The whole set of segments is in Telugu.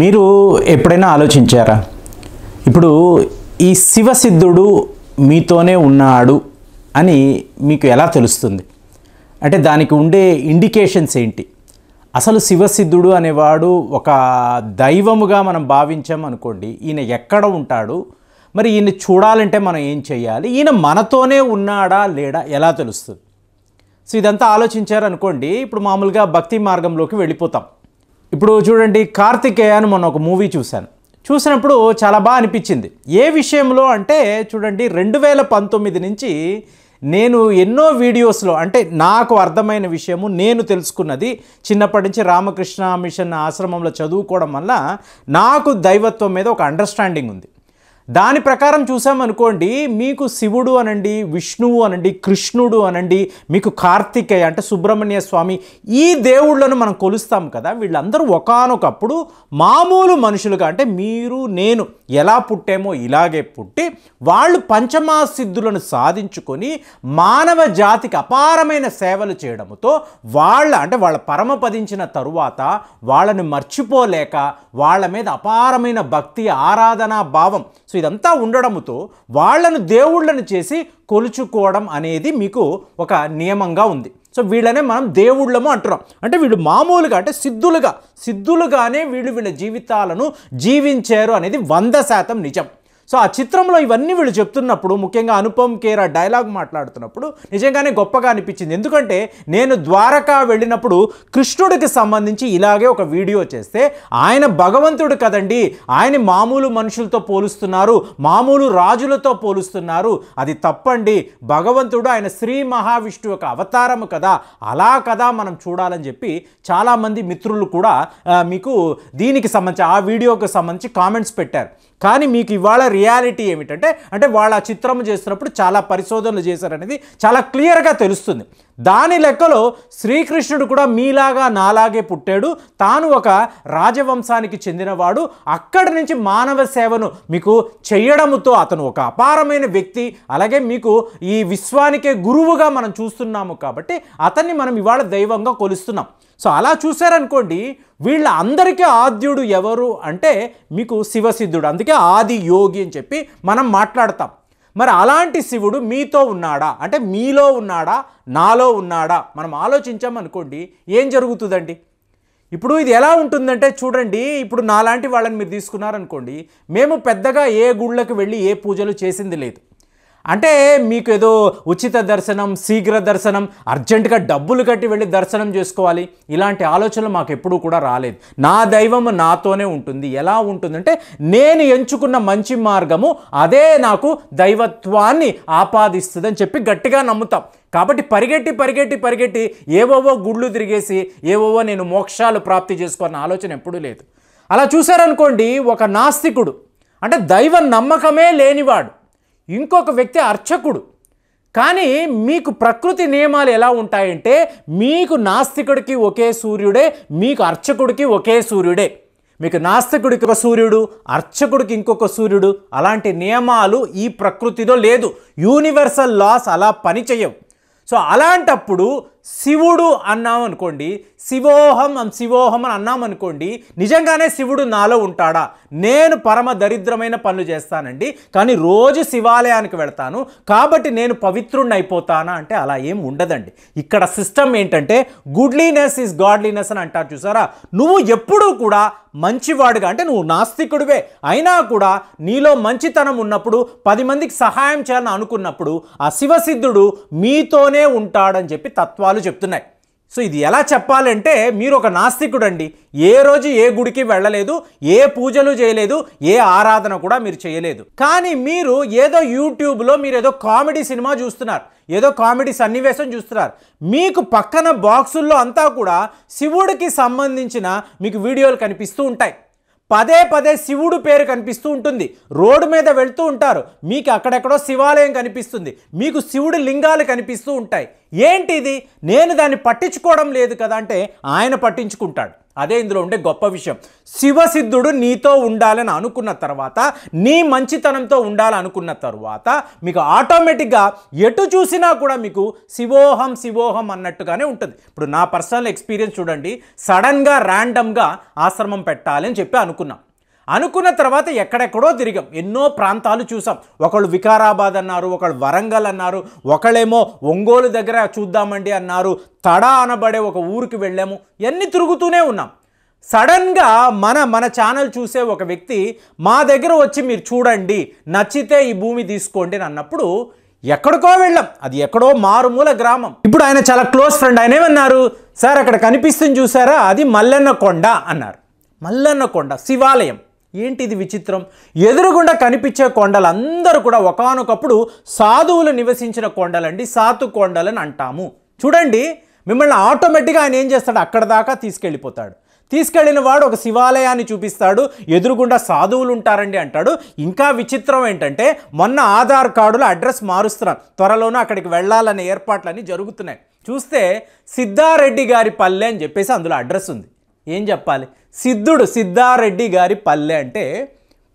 మీరు ఎప్పుడైనా ఆలోచించారా ఇప్పుడు ఈ శివసిద్ధుడు మీతోనే ఉన్నాడు అని మీకు ఎలా తెలుస్తుంది అంటే దానికి ఉండే ఇండికేషన్స్ ఏంటి అసలు శివసిద్ధుడు అనేవాడు ఒక దైవముగా మనం భావించాం అనుకోండి ఈయన ఎక్కడ ఉంటాడు మరి ఈయన చూడాలంటే మనం ఏం చేయాలి ఈయన మనతోనే ఉన్నాడా లేడా ఎలా తెలుస్తుంది సో ఇదంతా ఆలోచించారనుకోండి ఇప్పుడు మామూలుగా భక్తి మార్గంలోకి వెళ్ళిపోతాం ఇప్పుడు చూడండి కార్తికేయ అని మొన్న ఒక మూవీ చూశాను చూసినప్పుడు చాలా బాగా అనిపించింది ఏ విషయంలో అంటే చూడండి రెండు వేల పంతొమ్మిది నుంచి నేను ఎన్నో వీడియోస్లో అంటే నాకు అర్థమైన విషయము నేను తెలుసుకున్నది చిన్నప్పటి నుంచి రామకృష్ణ మిషన్ ఆశ్రమంలో చదువుకోవడం వల్ల నాకు దైవత్వం మీద ఒక అండర్స్టాండింగ్ ఉంది దాని ప్రకారం చూసామనుకోండి మీకు శివుడు అనండి విష్ణువు అనండి కృష్ణుడు అనండి మీకు కార్తికేయ అంటే సుబ్రహ్మణ్య స్వామి ఈ దేవుళ్ళను మనం కొలుస్తాం కదా వీళ్ళందరూ ఒకనొకప్పుడు మామూలు మనుషులుగా అంటే మీరు నేను ఎలా పుట్టామో ఇలాగే పుట్టి వాళ్ళు పంచమా సిద్ధులను సాధించుకొని మానవ జాతికి అపారమైన సేవలు చేయడంతో వాళ్ళ అంటే వాళ్ళ పరమ పదించిన తరువాత వాళ్ళని మర్చిపోలేక వాళ్ళ మీద అపారమైన భక్తి ఆరాధనా భావం సో ఇదంతా ఉండడంతో వాళ్లను దేవుళ్ళను చేసి కొలుచుకోవడం అనేది మీకు ఒక నియమంగా ఉంది సో వీళ్ళనే మనం దేవుళ్ళము అంటున్నాం అంటే వీళ్ళు మామూలుగా అంటే సిద్ధులుగా సిద్ధులుగానే వీళ్ళు వీళ్ళ జీవితాలను జీవించారు అనేది వంద శాతం నిజం సో ఆ చిత్రంలో ఇవన్నీ వీళ్ళు చెప్తున్నప్పుడు ముఖ్యంగా అనుపమ్ కేర్ ఆ డైలాగ్ మాట్లాడుతున్నప్పుడు నిజంగానే గొప్పగా అనిపించింది ఎందుకంటే నేను ద్వారకా వెళ్ళినప్పుడు కృష్ణుడికి సంబంధించి ఇలాగే ఒక వీడియో చేస్తే ఆయన భగవంతుడు కదండి ఆయన మామూలు మనుషులతో పోలుస్తున్నారు మామూలు రాజులతో పోలుస్తున్నారు అది తప్పండి భగవంతుడు ఆయన శ్రీ మహావిష్ణు యొక్క అవతారము కదా అలా కదా మనం చూడాలని చెప్పి చాలామంది మిత్రులు కూడా మీకు దీనికి సంబంధించి ఆ వీడియోకి సంబంధించి కామెంట్స్ పెట్టారు కానీ మీకు ఇవాళ రియాలిటీ ఏమిటంటే అంటే వాళ్ళు ఆ చిత్రం చేసినప్పుడు చాలా పరిశోధనలు చేశారనేది చాలా క్లియర్గా తెలుస్తుంది దాని లెక్కలో శ్రీకృష్ణుడు కూడా మీలాగా నాలాగే పుట్టాడు తాను ఒక రాజవంశానికి చెందినవాడు అక్కడి నుంచి మానవ సేవను మీకు చేయడముతో అతను ఒక అపారమైన వ్యక్తి అలాగే మీకు ఈ విశ్వానికే గురువుగా మనం చూస్తున్నాము కాబట్టి అతన్ని మనం ఇవాళ దైవంగా కొలుస్తున్నాం సో అలా చూశారనుకోండి వీళ్ళ అందరికీ ఆద్యుడు ఎవరు అంటే మీకు శివసిద్ధుడు అందుకే ఆది యోగి అని చెప్పి మనం మాట్లాడతాం మరి అలాంటి శివుడు మీతో ఉన్నాడా అంటే మీలో ఉన్నాడా నాలో ఉన్నాడా మనం ఆలోచించామనుకోండి ఏం జరుగుతుందండి ఇప్పుడు ఇది ఎలా ఉంటుందంటే చూడండి ఇప్పుడు నాలాంటి వాళ్ళని మీరు తీసుకున్నారనుకోండి మేము పెద్దగా ఏ గుళ్ళకి వెళ్ళి ఏ పూజలు చేసింది లేదు అంటే మీకు ఏదో ఉచిత దర్శనం శీఘ్ర దర్శనం అర్జెంటుగా డబ్బులు కట్టి వెళ్ళి దర్శనం చేసుకోవాలి ఇలాంటి ఆలోచనలు మాకు ఎప్పుడూ కూడా రాలేదు నా దైవం నాతోనే ఉంటుంది ఎలా ఉంటుందంటే నేను ఎంచుకున్న మంచి మార్గము అదే నాకు దైవత్వాన్ని ఆపాదిస్తుందని చెప్పి గట్టిగా నమ్ముతాం కాబట్టి పరిగెట్టి పరిగెట్టి పరిగెట్టి ఏవోవో గుళ్ళు తిరిగేసి ఏవోవో నేను మోక్షాలు ప్రాప్తి చేసుకోవాలన్న ఆలోచన ఎప్పుడూ లేదు అలా చూశారనుకోండి ఒక నాస్తికుడు అంటే దైవ నమ్మకమే లేనివాడు ఇంకొక వ్యక్తి అర్చకుడు కానీ మీకు ప్రకృతి నియమాలు ఎలా ఉంటాయంటే మీకు నాస్తికుడికి ఒకే సూర్యుడే మీకు అర్చకుడికి ఒకే సూర్యుడే మీకు నాస్తికుడికి ఒక సూర్యుడు అర్చకుడికి ఇంకొక సూర్యుడు అలాంటి నియమాలు ఈ ప్రకృతిలో లేదు యూనివర్సల్ లాస్ అలా పనిచేయవు సో అలాంటప్పుడు శివుడు అన్నాం అనుకోండి శివోహం శివోహం అని అన్నాం అనుకోండి నిజంగానే శివుడు నాలో ఉంటాడా నేను పరమ దరిద్రమైన పనులు చేస్తానండి కానీ రోజు శివాలయానికి వెళ్తాను కాబట్టి నేను పవిత్రుణ్ణి అయిపోతానా అంటే అలా ఏం ఉండదండి ఇక్కడ సిస్టమ్ ఏంటంటే గుడ్లీనెస్ ఈజ్ గాడ్లీనెస్ అని అంటారు చూసారా నువ్వు ఎప్పుడూ కూడా మంచివాడుగా అంటే నువ్వు నాస్తికుడివే అయినా కూడా నీలో మంచితనం ఉన్నప్పుడు పది మందికి సహాయం చేయాలని అనుకున్నప్పుడు ఆ శివసిద్ధుడు మీతోనే ఉంటాడని చెప్పి తత్వాలు గ్రంథాలు చెప్తున్నాయి సో ఇది ఎలా చెప్పాలంటే మీరు ఒక నాస్తికుడు అండి ఏ రోజు ఏ గుడికి వెళ్ళలేదు ఏ పూజలు చేయలేదు ఏ ఆరాధన కూడా మీరు చేయలేదు కానీ మీరు ఏదో యూట్యూబ్లో మీరు ఏదో కామెడీ సినిమా చూస్తున్నారు ఏదో కామెడీ సన్నివేశం చూస్తున్నారు మీకు పక్కన బాక్సుల్లో అంతా కూడా శివుడికి సంబంధించిన మీకు వీడియోలు కనిపిస్తూ ఉంటాయి పదే పదే శివుడు పేరు కనిపిస్తూ ఉంటుంది రోడ్డు మీద వెళ్తూ ఉంటారు మీకు అక్కడెక్కడో శివాలయం కనిపిస్తుంది మీకు శివుడు లింగాలు కనిపిస్తూ ఉంటాయి ఏంటిది నేను దాన్ని పట్టించుకోవడం లేదు కదా అంటే ఆయన పట్టించుకుంటాడు అదే ఇందులో ఉండే గొప్ప విషయం శివసిద్ధుడు నీతో ఉండాలని అనుకున్న తర్వాత నీ మంచితనంతో ఉండాలనుకున్న తర్వాత మీకు ఆటోమేటిక్గా ఎటు చూసినా కూడా మీకు శివోహం శివోహం అన్నట్టుగానే ఉంటుంది ఇప్పుడు నా పర్సనల్ ఎక్స్పీరియన్స్ చూడండి సడన్గా ర్యాండమ్గా ఆశ్రమం పెట్టాలని చెప్పి అనుకున్నాం అనుకున్న తర్వాత ఎక్కడెక్కడో తిరిగాం ఎన్నో ప్రాంతాలు చూసాం ఒకళ్ళు వికారాబాద్ అన్నారు ఒకళ్ళు వరంగల్ అన్నారు ఒకళ్ళేమో ఒంగోలు దగ్గర చూద్దామండి అన్నారు తడా అనబడే ఒక ఊరికి వెళ్ళాము ఇవన్నీ తిరుగుతూనే ఉన్నాం సడన్గా మన మన ఛానల్ చూసే ఒక వ్యక్తి మా దగ్గర వచ్చి మీరు చూడండి నచ్చితే ఈ భూమి తీసుకోండి అని అన్నప్పుడు ఎక్కడికో వెళ్ళాం అది ఎక్కడో మారుమూల గ్రామం ఇప్పుడు ఆయన చాలా క్లోజ్ ఫ్రెండ్ ఆయన ఏమన్నారు సార్ అక్కడ కనిపిస్తుంది చూసారా అది మల్లన్న కొండ అన్నారు మల్లన్న కొండ శివాలయం ఏంటి ఇది విచిత్రం ఎదురుగుండా కనిపించే కొండలు అందరూ కూడా ఒకనొకప్పుడు సాధువులు నివసించిన కొండలండి సాతు కొండలని అంటాము చూడండి మిమ్మల్ని ఆటోమేటిక్గా ఆయన ఏం చేస్తాడు అక్కడ దాకా తీసుకెళ్ళిపోతాడు తీసుకెళ్ళిన వాడు ఒక శివాలయాన్ని చూపిస్తాడు ఎదురుగుండా సాధువులు ఉంటారండి అంటాడు ఇంకా విచిత్రం ఏంటంటే మొన్న ఆధార్ కార్డులో అడ్రస్ మారుస్తున్నారు త్వరలోనే అక్కడికి వెళ్ళాలనే ఏర్పాట్లన్నీ జరుగుతున్నాయి చూస్తే సిద్ధారెడ్డి గారి పల్లె అని చెప్పేసి అందులో అడ్రస్ ఉంది ఏం చెప్పాలి సిద్ధుడు సిద్ధారెడ్డి గారి పల్లె అంటే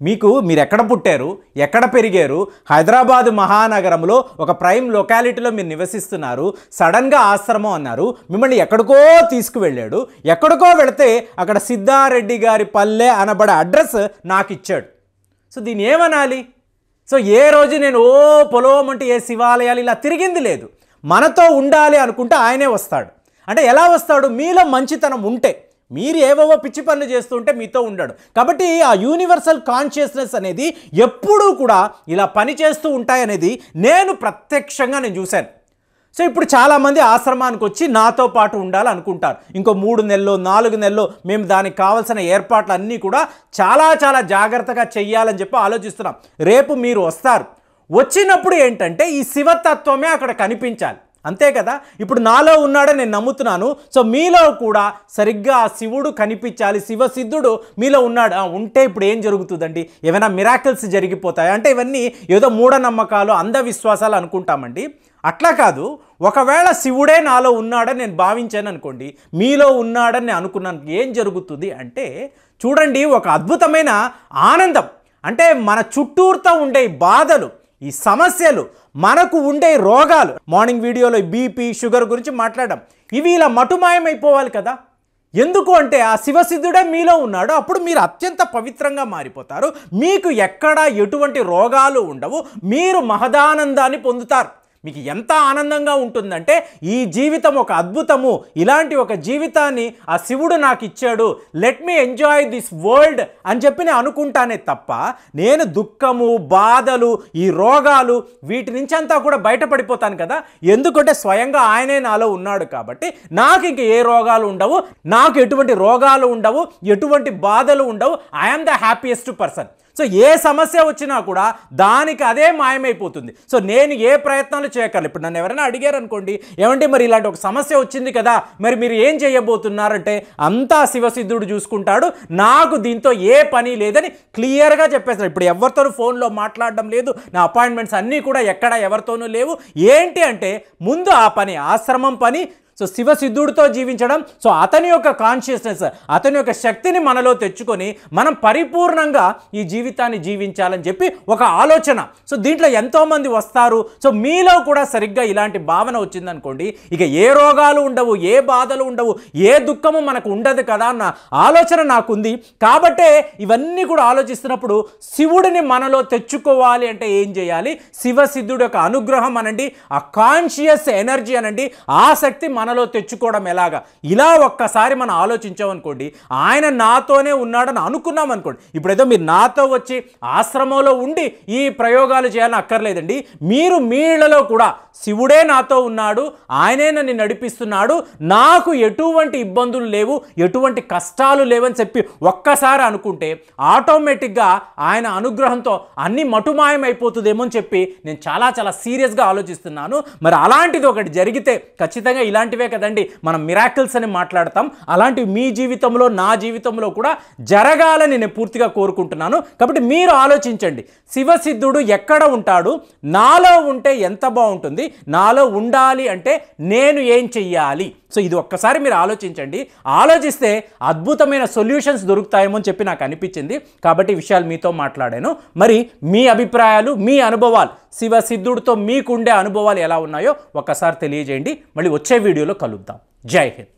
మీకు మీరు ఎక్కడ పుట్టారు ఎక్కడ పెరిగారు హైదరాబాదు మహానగరంలో ఒక ప్రైమ్ లొకాలిటీలో మీరు నివసిస్తున్నారు సడన్గా ఆశ్రమం అన్నారు మిమ్మల్ని ఎక్కడికో తీసుకువెళ్ళాడు ఎక్కడికో వెళితే అక్కడ సిద్ధారెడ్డి గారి పల్లె అనబడే అడ్రస్ నాకు ఇచ్చాడు సో దీన్ని ఏమనాలి సో ఏ రోజు నేను ఓ అంటే ఏ శివాలయాలు ఇలా తిరిగింది లేదు మనతో ఉండాలి అనుకుంటే ఆయనే వస్తాడు అంటే ఎలా వస్తాడు మీలో మంచితనం ఉంటే మీరు ఏవేవో పిచ్చి పనులు చేస్తుంటే మీతో ఉండడు కాబట్టి ఆ యూనివర్సల్ కాన్షియస్నెస్ అనేది ఎప్పుడూ కూడా ఇలా పనిచేస్తూ ఉంటాయనేది నేను ప్రత్యక్షంగా నేను చూశాను సో ఇప్పుడు చాలామంది ఆశ్రమానికి వచ్చి నాతో పాటు ఉండాలనుకుంటారు ఇంకో మూడు నెలలు నాలుగు నెలలు మేము దానికి కావాల్సిన ఏర్పాట్లు అన్నీ కూడా చాలా చాలా జాగ్రత్తగా చెయ్యాలని చెప్పి ఆలోచిస్తున్నాం రేపు మీరు వస్తారు వచ్చినప్పుడు ఏంటంటే ఈ శివతత్వమే అక్కడ కనిపించాలి అంతే కదా ఇప్పుడు నాలో ఉన్నాడని నేను నమ్ముతున్నాను సో మీలో కూడా సరిగ్గా ఆ శివుడు కనిపించాలి శివసిద్ధుడు మీలో ఉన్నాడు ఉంటే ఇప్పుడు ఏం జరుగుతుందండి ఏమైనా మిరాకిల్స్ జరిగిపోతాయి అంటే ఇవన్నీ ఏదో మూఢనమ్మకాలు అంధవిశ్వాసాలు అనుకుంటామండి అట్లా కాదు ఒకవేళ శివుడే నాలో ఉన్నాడని నేను భావించాను అనుకోండి మీలో ఉన్నాడని నేను అనుకున్నాను ఏం జరుగుతుంది అంటే చూడండి ఒక అద్భుతమైన ఆనందం అంటే మన చుట్టూరుతో ఉండే బాధలు ఈ సమస్యలు మనకు ఉండే రోగాలు మార్నింగ్ వీడియోలో బీపీ షుగర్ గురించి మాట్లాడడం ఇవి ఇలా మటుమాయమైపోవాలి కదా ఎందుకు అంటే ఆ శివసిద్ధుడే మీలో ఉన్నాడు అప్పుడు మీరు అత్యంత పవిత్రంగా మారిపోతారు మీకు ఎక్కడా ఎటువంటి రోగాలు ఉండవు మీరు మహదానందాన్ని పొందుతారు మీకు ఎంత ఆనందంగా ఉంటుందంటే ఈ జీవితం ఒక అద్భుతము ఇలాంటి ఒక జీవితాన్ని ఆ శివుడు నాకు ఇచ్చాడు let me enjoy this world అని చెప్పి నేను అనుకుంటానే తప్ప నేను దుఃఖము బాధలు ఈ రోగాలు వీటి నుంచి అంతా కూడా బయటపడిపోతాను కదా ఎందుకంటే స్వయంగా ఆయనే నాలో ఉన్నాడు కాబట్టి నాకు ఇంక ఏ రోగాలు ఉండవు నాకు ఎటువంటి రోగాలు ఉండవు ఎటువంటి బాధలు ఉండవు I'm the happiest person so ఏ సమస్య వచ్చినా కూడా దానికి అదే మాయమైపోతుంది సో నేను ఏ ప్రయత్నాలు చేయగలను ఇప్పుడు నన్ను ఎవరైనా అడిగారు అనుకోండి ఏమంటే మరి ఇలాంటి ఒక సమస్య వచ్చింది కదా మరి మీరు ఏం చేయబోతున్నారంటే అంతా శివసిద్ధుడు చూసుకుంటాడు నాకు దీంతో ఏ పని లేదని క్లియర్గా చెప్పేస్తాను ఇప్పుడు ఎవరితోనూ ఫోన్లో మాట్లాడడం లేదు నా అపాయింట్మెంట్స్ అన్నీ కూడా ఎక్కడ ఎవరితోనూ లేవు ఏంటి అంటే ముందు ఆ పని ఆశ్రమం పని సో శివసిద్ధుడితో జీవించడం సో అతని యొక్క కాన్షియస్నెస్ అతని యొక్క శక్తిని మనలో తెచ్చుకొని మనం పరిపూర్ణంగా ఈ జీవితాన్ని జీవించాలని చెప్పి ఒక ఆలోచన సో దీంట్లో ఎంతోమంది వస్తారు సో మీలో కూడా సరిగ్గా ఇలాంటి భావన వచ్చిందనుకోండి ఇక ఏ రోగాలు ఉండవు ఏ బాధలు ఉండవు ఏ దుఃఖము మనకు ఉండదు కదా అన్న ఆలోచన నాకుంది కాబట్టే ఇవన్నీ కూడా ఆలోచిస్తున్నప్పుడు శివుడిని మనలో తెచ్చుకోవాలి అంటే ఏం చేయాలి సిద్ధుడు యొక్క అనుగ్రహం అనండి ఆ కాన్షియస్ ఎనర్జీ అనండి ఆ శక్తి మన మనలో తెచ్చుకోవడం ఎలాగా ఇలా ఒక్కసారి మనం ఆలోచించామనుకోండి ఆయన నాతోనే ఉన్నాడని అనుకున్నాం అనుకోండి ఇప్పుడేదో మీరు నాతో వచ్చి ఆశ్రమంలో ఉండి ఈ ప్రయోగాలు చేయాలని అక్కర్లేదండి మీరు మీళ్లలో కూడా శివుడే నాతో ఉన్నాడు ఆయనే నన్ను నడిపిస్తున్నాడు నాకు ఎటువంటి ఇబ్బందులు లేవు ఎటువంటి కష్టాలు లేవని చెప్పి ఒక్కసారి అనుకుంటే ఆటోమేటిక్గా ఆయన అనుగ్రహంతో అన్ని మటుమాయమైపోతుందేమో అని చెప్పి నేను చాలా చాలా సీరియస్గా ఆలోచిస్తున్నాను మరి అలాంటిది ఒకటి జరిగితే ఖచ్చితంగా ఇలాంటి అలాంటివే కదండి మనం మిరాకిల్స్ అని మాట్లాడతాం అలాంటివి మీ జీవితంలో నా జీవితంలో కూడా జరగాలని నేను పూర్తిగా కోరుకుంటున్నాను కాబట్టి మీరు ఆలోచించండి శివసిద్ధుడు ఎక్కడ ఉంటాడు నాలో ఉంటే ఎంత బాగుంటుంది నాలో ఉండాలి అంటే నేను ఏం చెయ్యాలి సో ఇది ఒక్కసారి మీరు ఆలోచించండి ఆలోచిస్తే అద్భుతమైన సొల్యూషన్స్ దొరుకుతాయేమో అని చెప్పి నాకు అనిపించింది కాబట్టి విషయాలు మీతో మాట్లాడాను మరి మీ అభిప్రాయాలు మీ అనుభవాలు శివ సిద్ధుడితో మీకుండే అనుభవాలు ఎలా ఉన్నాయో ఒక్కసారి తెలియజేయండి మళ్ళీ వచ్చే వీడియోలో కలుద్దాం జై హింద్